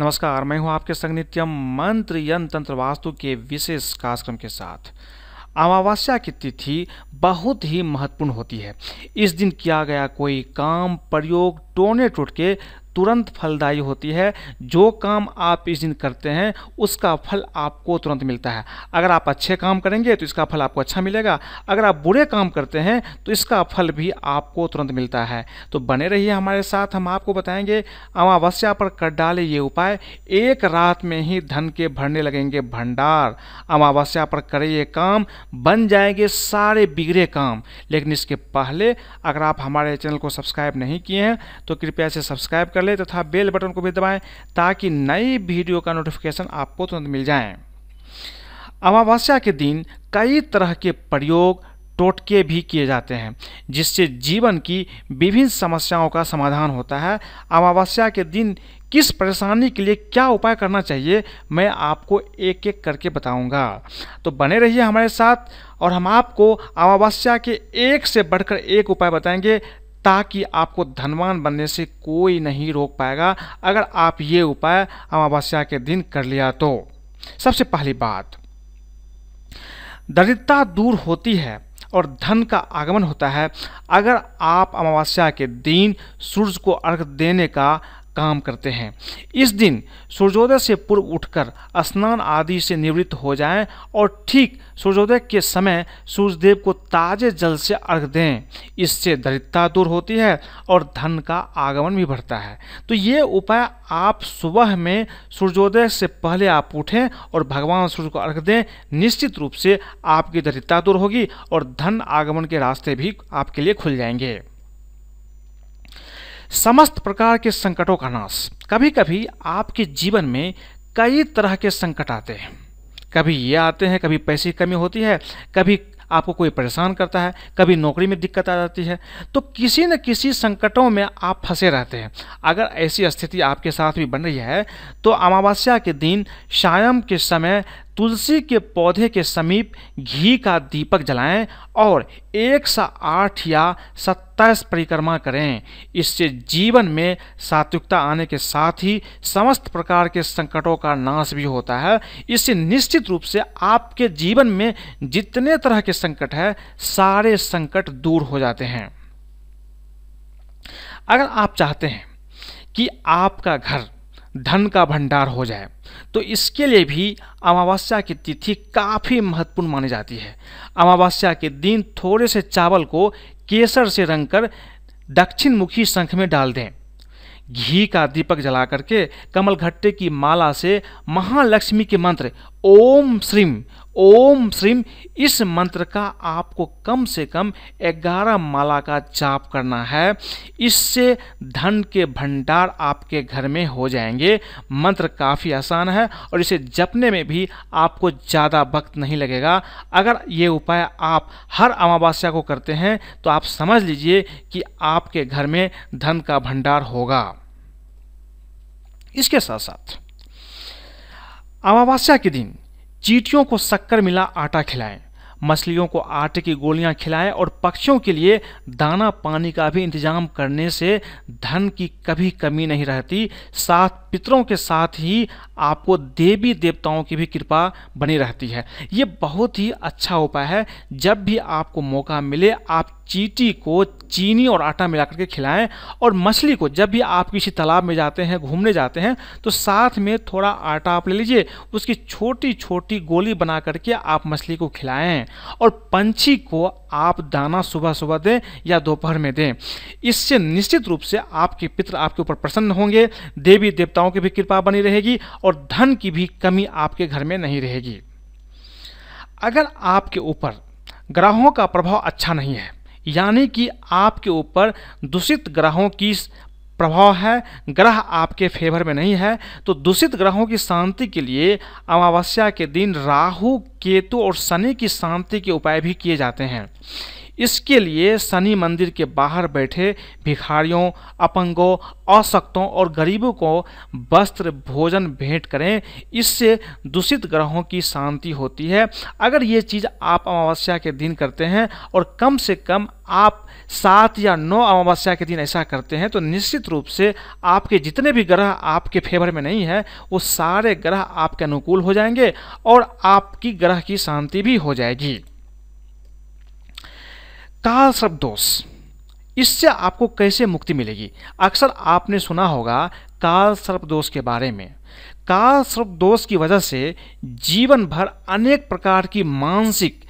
नमस्कार मैं हूं आपके संग नित्यम मंत्र यंत्र तंत्र वास्तु के विशेष कार्यक्रम के साथ अमावस्या की तिथि बहुत ही महत्वपूर्ण होती है इस दिन किया गया कोई काम प्रयोग टोने टोटके तुरंत फलदायी होती है जो काम आप इस दिन करते हैं उसका फल आपको तुरंत मिलता है अगर आप अच्छे काम करेंगे तो इसका फल आपको अच्छा मिलेगा अगर आप बुरे काम करते हैं तो इसका फल भी आपको तुरंत मिलता है तो बने रहिए हमारे साथ हम आपको बताएंगे अमावस्या पर कर डाले ये उपाय एक रात में ही धन के भरने लगेंगे भंडार अमावस्या पर करें ये काम बन जाएंगे सारे बिगड़े काम लेकिन इसके पहले अगर आप हमारे चैनल को सब्सक्राइब नहीं किए हैं तो कृपया इसे सब्सक्राइब कर कर लें तथा बेल बटन को भी दबाएं ताकि नई वीडियो का नोटिफिकेशन आपको तुरंत मिल जाए अमावस्या के दिन कई तरह के प्रयोग टोटके भी किए जाते हैं जिससे जीवन की विभिन्न समस्याओं का समाधान होता है अमावस्या के दिन किस परेशानी के लिए क्या उपाय करना चाहिए मैं आपको एक एक करके बताऊंगा तो बने रहिए हमारे साथ और हम आपको अमावस्या के एक से बढ़कर एक उपाय बताएंगे ताकि आपको धनवान बनने से कोई नहीं रोक पाएगा अगर आप ये उपाय अमावस्या के दिन कर लिया तो सबसे पहली बात दरिद्रता दूर होती है और धन का आगमन होता है अगर आप अमावस्या के दिन सूर्य को अर्घ देने का काम करते हैं इस दिन सूर्योदय से पूर्व उठकर स्नान आदि से निवृत्त हो जाएं और ठीक सूर्योदय के समय सूर्यदेव को ताजे जल से अर्घ दें इससे दरिद्रता दूर होती है और धन का आगमन भी बढ़ता है तो ये उपाय आप सुबह में सूर्योदय से पहले आप उठें और भगवान सूर्य को अर्घ दें निश्चित रूप से आपकी दरिद्रता दूर होगी और धन आगमन के रास्ते भी आपके लिए खुल जाएंगे समस्त प्रकार के संकटों का नाश कभी कभी आपके जीवन में कई तरह के संकट आते हैं कभी ये आते हैं कभी पैसे की कमी होती है कभी आपको कोई परेशान करता है कभी नौकरी में दिक्कत आ जाती है तो किसी न किसी संकटों में आप फंसे रहते हैं अगर ऐसी स्थिति आपके साथ भी बन रही है तो अमावस्या के दिन शायम के समय तुलसी के पौधे के समीप घी का दीपक जलाएं और एक सा आठ या सत्ताईस परिक्रमा करें इससे जीवन में सात्विकता आने के साथ ही समस्त प्रकार के संकटों का नाश भी होता है इससे निश्चित रूप से आपके जीवन में जितने तरह के संकट है सारे संकट दूर हो जाते हैं अगर आप चाहते हैं कि आपका घर धन का भंडार हो जाए तो इसके लिए भी अमावस्या की तिथि काफ़ी महत्वपूर्ण मानी जाती है अमावस्या के दिन थोड़े से चावल को केसर से रंग कर दक्षिण मुखी शंख में डाल दें घी का दीपक जला करके कमल घट्टे की माला से महालक्ष्मी के मंत्र ओम श्रीम ओम श्रीम इस मंत्र का आपको कम से कम ग्यारह माला का जाप करना है इससे धन के भंडार आपके घर में हो जाएंगे मंत्र काफ़ी आसान है और इसे जपने में भी आपको ज़्यादा वक्त नहीं लगेगा अगर ये उपाय आप हर अमावस्या को करते हैं तो आप समझ लीजिए कि आपके घर में धन का भंडार होगा इसके साथ साथ अमावस्या के दिन चीटियों को शक्कर मिला आटा खिलाएं मछलियों को आटे की गोलियां खिलाएं और पक्षियों के लिए दाना पानी का भी इंतजाम करने से धन की कभी कमी नहीं रहती साथ पितरों के साथ ही आपको देवी देवताओं की भी कृपा बनी रहती है ये बहुत ही अच्छा उपाय है जब भी आपको मौका मिले आप चीटी को चीनी और आटा मिला करके खिलाएं और मछली को जब भी आप किसी तालाब में जाते हैं घूमने जाते हैं तो साथ में थोड़ा आटा आप ले लीजिए उसकी छोटी छोटी गोली बना करके आप मछली को खिलाएं और पंछी को आप दाना सुबह सुबह दें या दोपहर में दें इससे निश्चित रूप से आपके पित्र आपके ऊपर प्रसन्न होंगे देवी देवताओं की भी कृपा बनी रहेगी और धन की भी कमी आपके घर में नहीं रहेगी अगर आपके ऊपर ग्रहों का प्रभाव अच्छा नहीं है यानी कि आपके ऊपर दूषित ग्रहों की प्रभाव है ग्रह आपके फेवर में नहीं है तो दूषित ग्रहों की शांति के लिए अमावस्या के दिन राहु केतु और शनि की शांति के उपाय भी किए जाते हैं इसके लिए शनि मंदिर के बाहर बैठे भिखारियों अपंगों अशक्तों और गरीबों को वस्त्र भोजन भेंट करें इससे दूषित ग्रहों की शांति होती है अगर ये चीज़ आप अमावस्या के दिन करते हैं और कम से कम आप सात या नौ अमावस्या के दिन ऐसा करते हैं तो निश्चित रूप से आपके जितने भी ग्रह आपके फेवर में नहीं है वो सारे ग्रह आपके अनुकूल हो जाएंगे और आपकी ग्रह की शांति भी हो जाएगी काल सब दोष इससे आपको कैसे मुक्ति मिलेगी अक्सर आपने सुना होगा काल सर्प दोष के बारे में काल सर्प दोष की वजह से जीवन भर अनेक प्रकार की मानसिक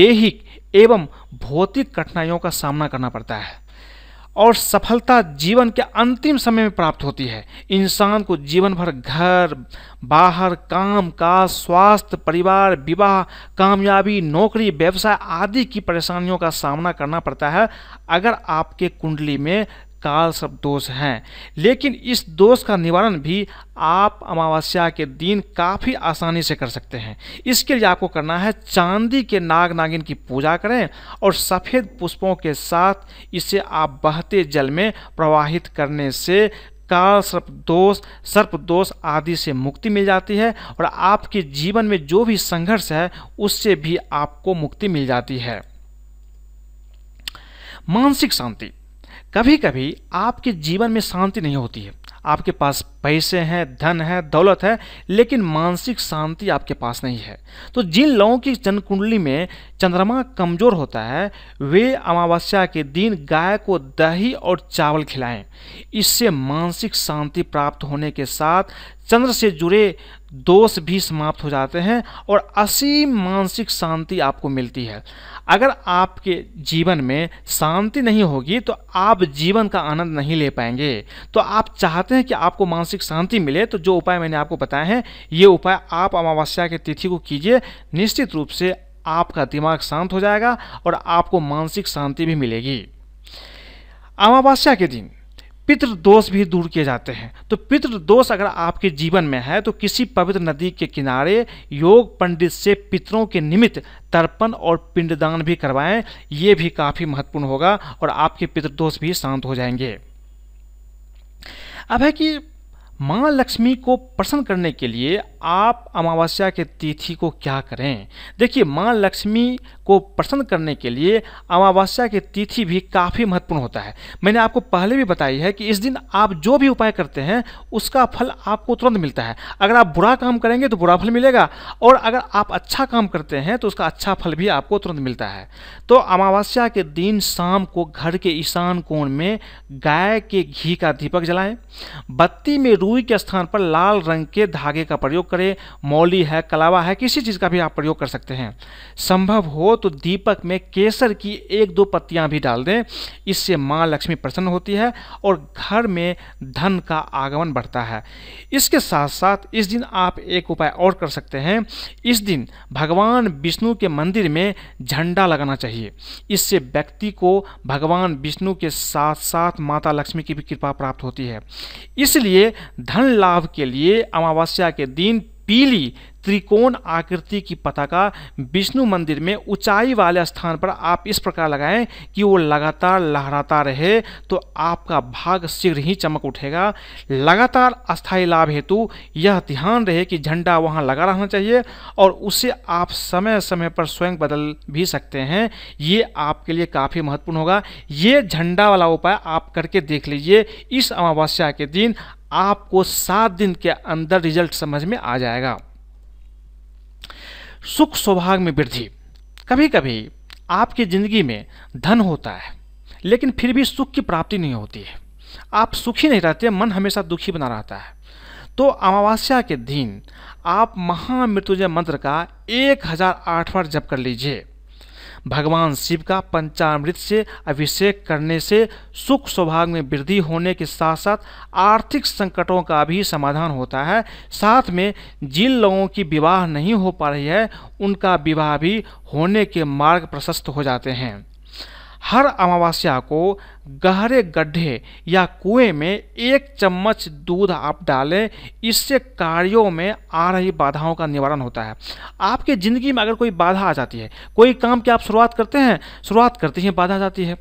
देहिक एवं भौतिक कठिनाइयों का सामना करना पड़ता है और सफलता जीवन के अंतिम समय में प्राप्त होती है इंसान को जीवन भर घर बाहर काम काज स्वास्थ्य परिवार विवाह कामयाबी नौकरी व्यवसाय आदि की परेशानियों का सामना करना पड़ता है अगर आपके कुंडली में काल सब दोष हैं लेकिन इस दोष का निवारण भी आप अमावस्या के दिन काफ़ी आसानी से कर सकते हैं इसके लिए आपको करना है चांदी के नाग नागिन की पूजा करें और सफ़ेद पुष्पों के साथ इसे आप बहते जल में प्रवाहित करने से काल सर्प दोष सर्प दोष आदि से मुक्ति मिल जाती है और आपके जीवन में जो भी संघर्ष है उससे भी आपको मुक्ति मिल जाती है मानसिक शांति कभी कभी आपके जीवन में शांति नहीं होती है आपके पास पैसे हैं धन है दौलत है लेकिन मानसिक शांति आपके पास नहीं है तो जिन लोगों की जन्मकुंडली कुंडली में चंद्रमा कमजोर होता है वे अमावस्या के दिन गाय को दही और चावल खिलाएं इससे मानसिक शांति प्राप्त होने के साथ चंद्र से जुड़े दोष भी समाप्त हो जाते हैं और असीम मानसिक शांति आपको मिलती है अगर आपके जीवन में शांति नहीं होगी तो आप जीवन का आनंद नहीं ले पाएंगे तो आप चाहते हैं कि आपको मानसिक शांति मिले तो जो उपाय मैंने आपको बताए हैं ये उपाय आप अमावस्या की तिथि को कीजिए निश्चित रूप से आपका दिमाग शांत हो जाएगा और आपको मानसिक शांति भी मिलेगी अमावस्या के दिन पितृ दोष भी दूर किए जाते हैं तो पितृ दोष अगर आपके जीवन में है तो किसी पवित्र नदी के किनारे योग पंडित से पितरों के निमित्त तर्पण और पिंडदान भी करवाएं ये भी काफ़ी महत्वपूर्ण होगा और आपके पितृदोष भी शांत हो जाएंगे अब है कि माँ लक्ष्मी को प्रसन्न करने के लिए आप अमावस्या के तिथि को क्या करें देखिए माँ लक्ष्मी को प्रसन्न करने के लिए अमावस्या की तिथि भी काफ़ी महत्वपूर्ण होता है मैंने आपको पहले भी बताई है कि इस दिन आप जो भी उपाय करते हैं उसका फल आपको तुरंत मिलता है अगर आप बुरा काम करेंगे तो बुरा फल मिलेगा और अगर आप अच्छा काम करते हैं तो उसका अच्छा फल भी आपको तुरंत मिलता है तो अमावस्या के दिन शाम को घर के ईशान कोण में गाय के घी का दीपक जलाएं बत्ती में रूई के स्थान पर लाल रंग के धागे का प्रयोग करें मौली है कलावा है किसी चीज़ का भी आप प्रयोग कर सकते हैं संभव हो तो दीपक में केसर की एक दो पत्तियां भी डाल दें इससे माँ लक्ष्मी प्रसन्न होती है और घर में धन का आगमन बढ़ता है इसके साथ साथ इस दिन आप एक उपाय और कर सकते हैं इस दिन भगवान विष्णु के मंदिर में झंडा लगाना चाहिए इससे व्यक्ति को भगवान विष्णु के साथ साथ माता लक्ष्मी की भी कृपा प्राप्त होती है इसलिए धन लाभ के लिए अमावस्या के दिन पीली त्रिकोण आकृति की पताका विष्णु मंदिर में ऊंचाई वाले स्थान पर आप इस प्रकार लगाएं कि वो लगातार लहराता रहे तो आपका भाग शीघ्र ही चमक उठेगा लगातार अस्थायी लाभ हेतु यह ध्यान रहे कि झंडा वहाँ लगा रहना चाहिए और उसे आप समय समय पर स्वयं बदल भी सकते हैं ये आपके लिए काफ़ी महत्वपूर्ण होगा ये झंडा वाला उपाय आप करके देख लीजिए इस अमावस्या के दिन आपको सात दिन के अंदर रिजल्ट समझ में आ जाएगा सुख सौभाग्य में वृद्धि कभी कभी आपकी ज़िंदगी में धन होता है लेकिन फिर भी सुख की प्राप्ति नहीं होती है आप सुखी नहीं रहते मन हमेशा दुखी बना रहता है तो अमावस्या के दिन आप महामृत्युंजय मंत्र का एक हज़ार आठ बार जप कर लीजिए भगवान शिव का पंचामृत से अभिषेक करने से सुख स्वभाग में वृद्धि होने के साथ साथ आर्थिक संकटों का भी समाधान होता है साथ में जिन लोगों की विवाह नहीं हो पा रही है उनका विवाह भी होने के मार्ग प्रशस्त हो जाते हैं हर अमावस्या को गहरे गड्ढे या कुएं में एक चम्मच दूध आप डालें इससे कार्यों में आ रही बाधाओं का निवारण होता है आपके ज़िंदगी में अगर कोई बाधा आ जाती है कोई काम की आप शुरुआत करते हैं शुरुआत करते ही बाधा आ जाती है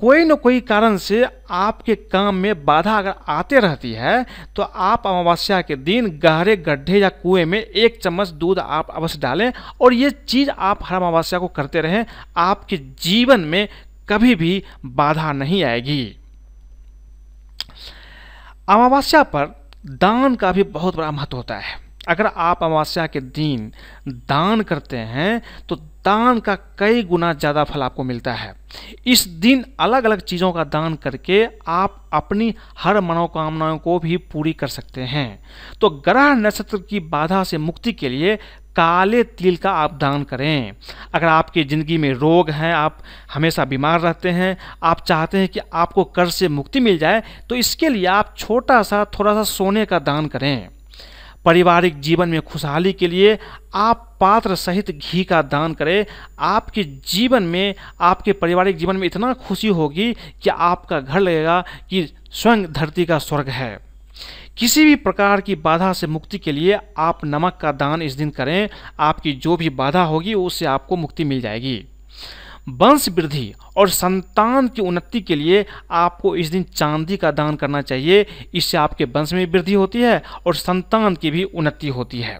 कोई न कोई कारण से आपके काम में बाधा अगर आते रहती है तो आप अमावस्या के दिन गहरे गड्ढे या कुएं में एक चम्मच दूध आप अवश्य डालें और ये चीज़ आप हर अमावस्या को करते रहें आपके जीवन में कभी भी बाधा नहीं आएगी अमावस्या पर दान का भी बहुत बड़ा महत्व होता है अगर आप अमावस्या के दिन दान करते हैं तो दान का कई गुना ज़्यादा फल आपको मिलता है इस दिन अलग अलग चीज़ों का दान करके आप अपनी हर मनोकामनाओं को भी पूरी कर सकते हैं तो ग्रह नक्षत्र की बाधा से मुक्ति के लिए काले तिल का आप दान करें अगर आपकी ज़िंदगी में रोग हैं आप हमेशा बीमार रहते हैं आप चाहते हैं कि आपको कर्ज से मुक्ति मिल जाए तो इसके लिए आप छोटा सा थोड़ा सा सोने का दान करें पारिवारिक जीवन में खुशहाली के लिए आप पात्र सहित घी का दान करें आपके जीवन में आपके पारिवारिक जीवन में इतना खुशी होगी कि आपका घर लगेगा कि स्वयं धरती का स्वर्ग है किसी भी प्रकार की बाधा से मुक्ति के लिए आप नमक का दान इस दिन करें आपकी जो भी बाधा होगी उससे आपको मुक्ति मिल जाएगी वंश वृद्धि और संतान की उन्नति के लिए आपको इस दिन चांदी का दान करना चाहिए इससे आपके वंश में वृद्धि होती है और संतान की भी उन्नति होती है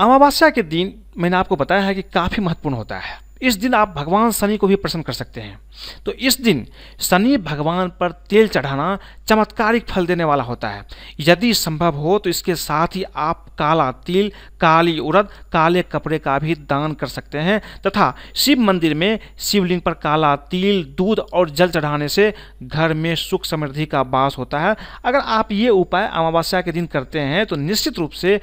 अमावस्या के दिन मैंने आपको बताया है कि काफ़ी महत्वपूर्ण होता है इस दिन आप भगवान शनि को भी प्रसन्न कर सकते हैं तो इस दिन शनि भगवान पर तेल चढ़ाना चमत्कारिक फल देने वाला होता है यदि संभव हो तो इसके साथ ही आप काला तिल काली उड़द काले कपड़े का भी दान कर सकते हैं तथा शिव मंदिर में शिवलिंग पर काला तिल दूध और जल चढ़ाने से घर में सुख समृद्धि का वास होता है अगर आप ये उपाय अमावस्या के दिन करते हैं तो निश्चित रूप से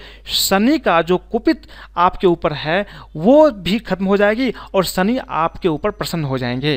शनि का जो कुपित आपके ऊपर है वो भी खत्म हो जाएगी और शनि आपके ऊपर प्रसन्न हो जाएंगे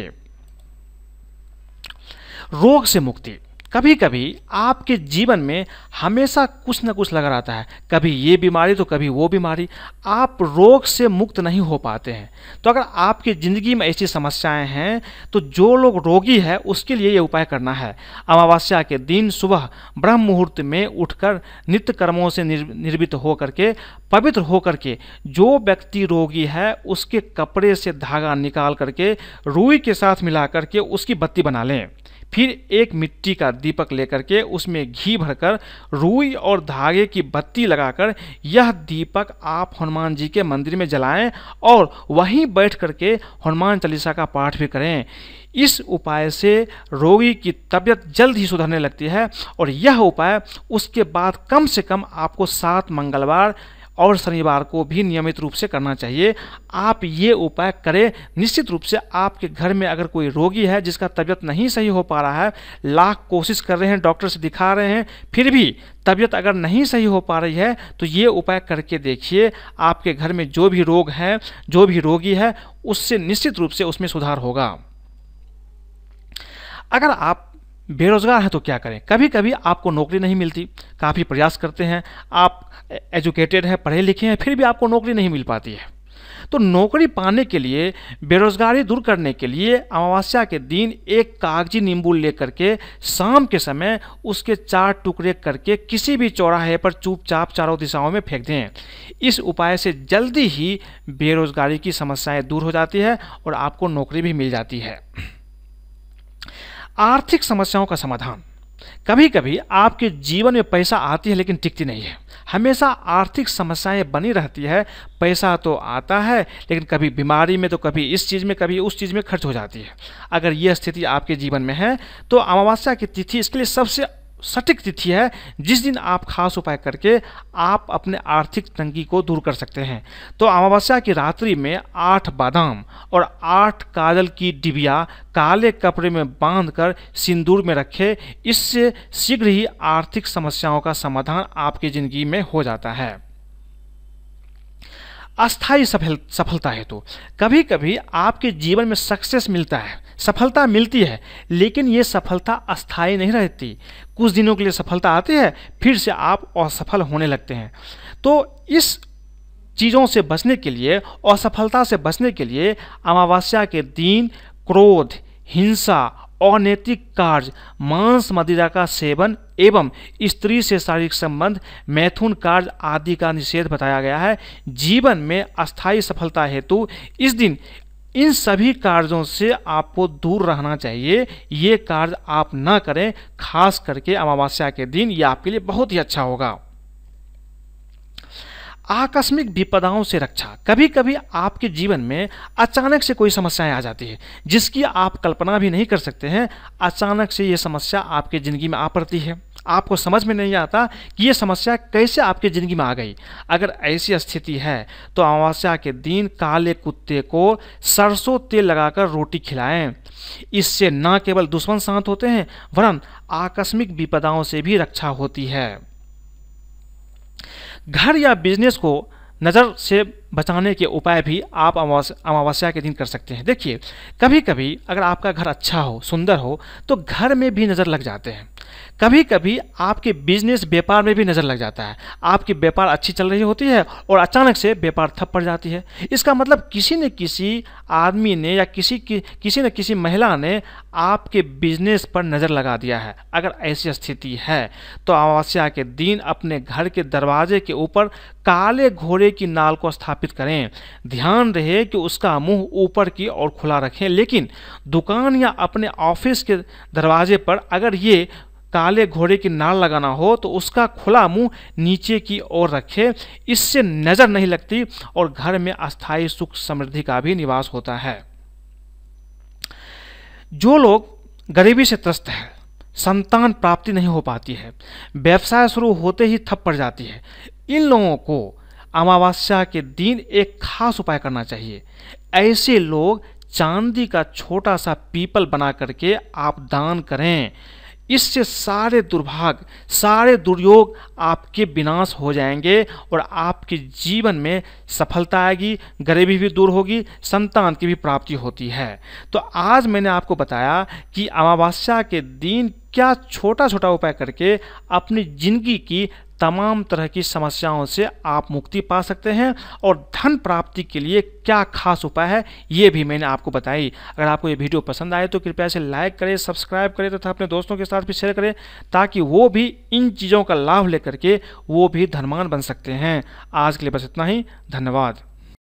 रोग से मुक्ति कभी कभी आपके जीवन में हमेशा कुछ ना कुछ लग रहा है कभी ये बीमारी तो कभी वो बीमारी आप रोग से मुक्त नहीं हो पाते हैं तो अगर आपकी ज़िंदगी में ऐसी समस्याएं हैं तो जो लोग रोगी है उसके लिए ये उपाय करना है अमावस्या के दिन सुबह ब्रह्म मुहूर्त में उठकर नित्य कर्मों से निर्मित होकर के पवित्र होकर के जो व्यक्ति रोगी है उसके कपड़े से धागा निकाल करके रुई के साथ मिला करके उसकी बत्ती बना लें फिर एक मिट्टी का दीपक लेकर के उसमें घी भरकर रुई और धागे की बत्ती लगाकर यह दीपक आप हनुमान जी के मंदिर में जलाएं और वहीं बैठ करके हनुमान चालीसा का पाठ भी करें इस उपाय से रोगी की तबीयत जल्द ही सुधरने लगती है और यह उपाय उसके बाद कम से कम आपको सात मंगलवार और शनिवार को भी नियमित रूप से करना चाहिए आप ये उपाय करें निश्चित रूप से आपके घर में अगर कोई रोगी है जिसका तबियत नहीं सही हो पा रहा है लाख कोशिश कर रहे हैं डॉक्टर से दिखा रहे हैं फिर भी तबियत अगर नहीं सही हो पा रही है तो ये उपाय करके देखिए आपके घर में जो भी रोग है जो भी रोगी है उससे निश्चित रूप से उसमें सुधार होगा अगर आप बेरोज़गार हैं तो क्या करें कभी कभी आपको नौकरी नहीं मिलती काफ़ी प्रयास करते हैं आप एजुकेटेड हैं पढ़े लिखे हैं फिर भी आपको नौकरी नहीं मिल पाती है तो नौकरी पाने के लिए बेरोजगारी दूर करने के लिए अमावस्या के दिन एक कागजी नींबू लेकर के शाम के समय उसके चार टुकड़े करके किसी भी चौराहे पर चुपचाप चारों दिशाओं में फेंक दें इस उपाय से जल्दी ही बेरोजगारी की समस्याएं दूर हो जाती है और आपको नौकरी भी मिल जाती है आर्थिक समस्याओं का समाधान कभी कभी आपके जीवन में पैसा आती है लेकिन टिकती नहीं है हमेशा आर्थिक समस्याएं बनी रहती है पैसा तो आता है लेकिन कभी बीमारी में तो कभी इस चीज़ में कभी उस चीज़ में खर्च हो जाती है अगर यह स्थिति आपके जीवन में है तो अमावस्या की तिथि इसके लिए सबसे सटीक तिथि है जिस दिन आप खास उपाय करके आप अपने आर्थिक तंगी को दूर कर सकते हैं तो अमावस्या की रात्रि में आठ बादाम और आठ काजल की डिबिया काले कपड़े में बांधकर सिंदूर में रखें इससे शीघ्र ही आर्थिक समस्याओं का समाधान आपकी ज़िंदगी में हो जाता है अस्थायी सफल सफलता हेतु तो। कभी कभी आपके जीवन में सक्सेस मिलता है सफलता मिलती है लेकिन ये सफलता अस्थायी नहीं रहती कुछ दिनों के लिए सफलता आती है फिर से आप असफल होने लगते हैं तो इस चीज़ों से बचने के लिए असफलता से बचने के लिए अमावस्या के दिन क्रोध हिंसा अनैतिक कार्य मांस मदिरा का सेवन एवं स्त्री से शारीरिक संबंध मैथुन कार्य आदि का निषेध बताया गया है जीवन में अस्थायी सफलता हेतु इस दिन इन सभी कार्यों से आपको दूर रहना चाहिए ये कार्य आप ना करें खास करके अमावस्या के दिन ये आपके लिए बहुत ही अच्छा होगा आकस्मिक विपदाओं से रक्षा कभी कभी आपके जीवन में अचानक से कोई समस्याएं आ जाती है जिसकी आप कल्पना भी नहीं कर सकते हैं अचानक से ये समस्या आपके ज़िंदगी में आ पड़ती है आपको समझ में नहीं आता कि ये समस्या कैसे आपकी ज़िंदगी में आ गई अगर ऐसी स्थिति है तो अमावस्या के दिन काले कुत्ते को सरसों तेल लगाकर रोटी खिलाएं इससे न केवल दुश्मन शांत होते हैं वरन आकस्मिक विपदाओं से भी रक्षा होती है घर या बिजनेस को नज़र से बचाने के उपाय भी आप अमावस्या के दिन कर सकते हैं देखिए कभी कभी अगर आपका घर अच्छा हो सुंदर हो तो घर में भी नज़र लग जाते हैं कभी कभी आपके बिजनेस व्यापार में भी नज़र लग जाता है आपकी व्यापार अच्छी चल रही होती है और अचानक से व्यापार थप पड़ जाती है इसका मतलब किसी न किसी आदमी ने या किसी कि, किसी न किसी महिला ने आपके बिजनेस पर नज़र लगा दिया है अगर ऐसी स्थिति है तो अमावस्या के दिन अपने घर के दरवाजे के ऊपर काले घोड़े की नाल को स्थापित स्थापित करें ध्यान रहे कि उसका मुंह ऊपर की ओर खुला रखें लेकिन दुकान या अपने ऑफिस के दरवाजे पर अगर ये काले घोड़े की नाल लगाना हो तो उसका खुला मुंह नीचे की ओर रखे इससे नज़र नहीं लगती और घर में अस्थायी सुख समृद्धि का भी निवास होता है जो लोग गरीबी से त्रस्त है संतान प्राप्ति नहीं हो पाती है व्यवसाय शुरू होते ही थप पड़ जाती है इन लोगों को अमावस्या के दिन एक खास उपाय करना चाहिए ऐसे लोग चांदी का छोटा सा पीपल बना करके आप दान करें इससे सारे दुर्भाग सारे दुर्योग आपके विनाश हो जाएंगे और आपके जीवन में सफलता आएगी गरीबी भी दूर होगी संतान की भी प्राप्ति होती है तो आज मैंने आपको बताया कि अमावस्या के दिन क्या छोटा छोटा उपाय करके अपनी जिंदगी की तमाम तरह की समस्याओं से आप मुक्ति पा सकते हैं और धन प्राप्ति के लिए क्या खास उपाय है ये भी मैंने आपको बताई अगर आपको ये वीडियो पसंद आए तो कृपया इसे लाइक करें सब्सक्राइब करें तथा तो अपने दोस्तों के साथ भी शेयर करें ताकि वो भी इन चीज़ों का लाभ लेकर के वो भी धनवान बन सकते हैं आज के लिए बस इतना ही धन्यवाद